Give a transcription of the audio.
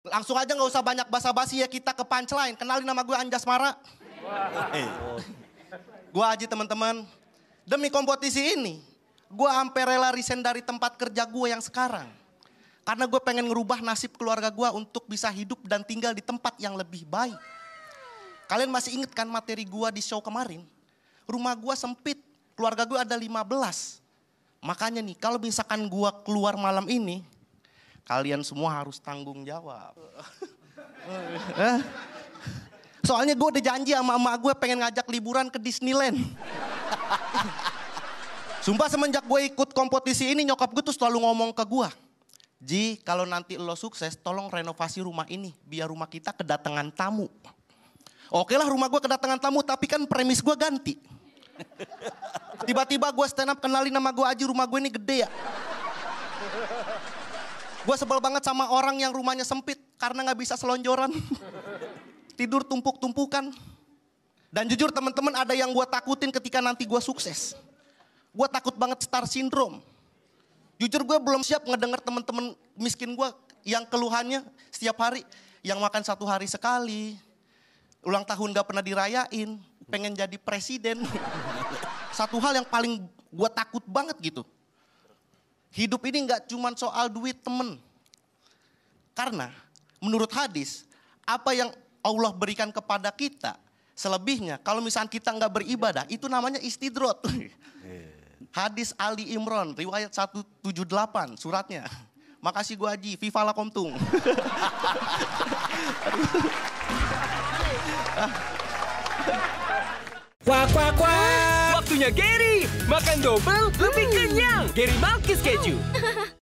Langsung aja nggak usah banyak basa-basi ya kita ke punchline. Kenalin nama gue Anjas Mara. Wow. Eh. Gue aja teman-teman. Demi kompetisi ini, gue hampir rela resign dari tempat kerja gue yang sekarang. Karena gue pengen ngerubah nasib keluarga gue untuk bisa hidup dan tinggal di tempat yang lebih baik. Kalian masih inget kan materi gue di show kemarin? Rumah gue sempit, keluarga gue ada 15. Makanya nih, kalau misalkan gue keluar malam ini, kalian semua harus tanggung jawab. Soalnya gue udah janji sama emak gue pengen ngajak liburan ke Disneyland. Sumpah semenjak gue ikut kompetisi ini nyokap gue tuh selalu ngomong ke gue. Ji, kalau nanti lo sukses tolong renovasi rumah ini. Biar rumah kita kedatangan tamu. Oke lah rumah gue kedatangan tamu tapi kan premis gue ganti. Tiba-tiba gue stand up kenalin nama gue aja rumah gue ini gede ya. Gue sebel banget sama orang yang rumahnya sempit karena gak bisa selonjoran. Tidur tumpuk-tumpukan. Dan jujur teman-teman ada yang gue takutin ketika nanti gue sukses. Gue takut banget star syndrome. Jujur gue belum siap ngedenger teman-teman miskin gue yang keluhannya setiap hari. Yang makan satu hari sekali. Ulang tahun gak pernah dirayain. Pengen jadi presiden. satu hal yang paling gue takut banget gitu. Hidup ini nggak cuma soal duit temen. Karena menurut hadis, apa yang Allah berikan kepada kita, selebihnya kalau misalnya kita nggak beribadah, itu namanya istidrot. Hadis Ali Imron, riwayat 178 suratnya. Makasih gua Haji, Viva la Komtung. Kuak, kuak, kuak. Waktunya Gary Makan double lebih kenyang. Gary Malkis Keju.